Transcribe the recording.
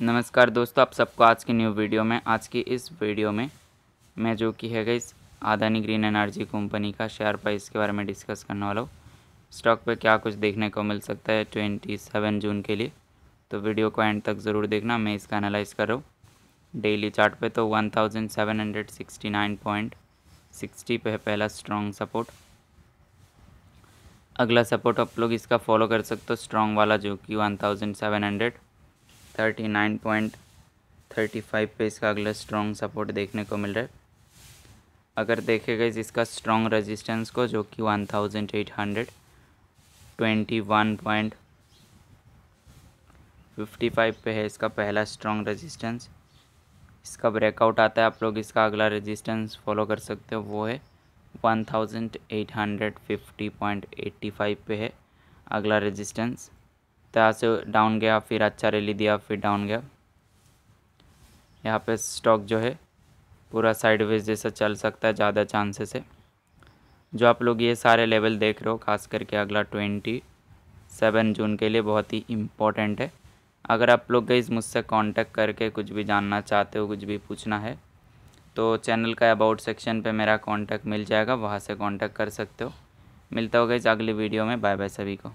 नमस्कार दोस्तों आप सबको आज की न्यू वीडियो में आज की इस वीडियो में मैं जो कि है इस आदानी ग्रीन एनर्जी कंपनी का शेयर प्राइस के बारे में डिस्कस करने वाला हूँ स्टॉक पे क्या कुछ देखने को मिल सकता है ट्वेंटी सेवन जून के लिए तो वीडियो को एंड तक ज़रूर देखना मैं इसका एनालाइज कर रहा हूँ डेली चार्ट पे तो one thousand seven hundred sixty nine point sixty पे है पहला स्ट्रॉन्ग सपोर्ट अगला सपोर्ट आप लोग इसका फॉलो कर सकते हो स्ट्रॉन्ग वाला जो कि one thousand seven hundred thirty nine point thirty five पे इसका अगला स्ट्रॉन्ग सपोर्ट देखने को मिल रहा है अगर देखेगा इसका स्ट्रॉन्ग रेजिस्टेंस को जो कि one thousand eight hundred twenty one point fifty five पे है इसका पहला स्ट्रॉन्ग रेजिस्टेंस इसका ब्रेकआउट आता है आप लोग इसका अगला रेजिस्टेंस फॉलो कर सकते हो वो है one thousand eight hundred fifty point eighty five पे है अगला रेजिस्टेंस तरह से डाउन गया फिर अच्छा रैली दिया फिर डाउन गया यहाँ पे स्टॉक जो है पूरा साइडवेज जैसा चल सकता है ज़्यादा चांसेस है जो आप लोग ये सारे लेवल देख रहे हो खास करके अगला ट्वेंटी सेवन जून के लिए बहुत ही इम्पोर्टेंट है अगर आप लोग गई मुझसे कांटेक्ट करके कुछ भी जानना चाहते हो कुछ भी पूछना है तो चैनल का अबाउट सेक्शन पे मेरा कांटेक्ट मिल जाएगा वहाँ से कांटेक्ट कर सकते हो मिलता होगा इस अगली वीडियो में बाय बाय सभी को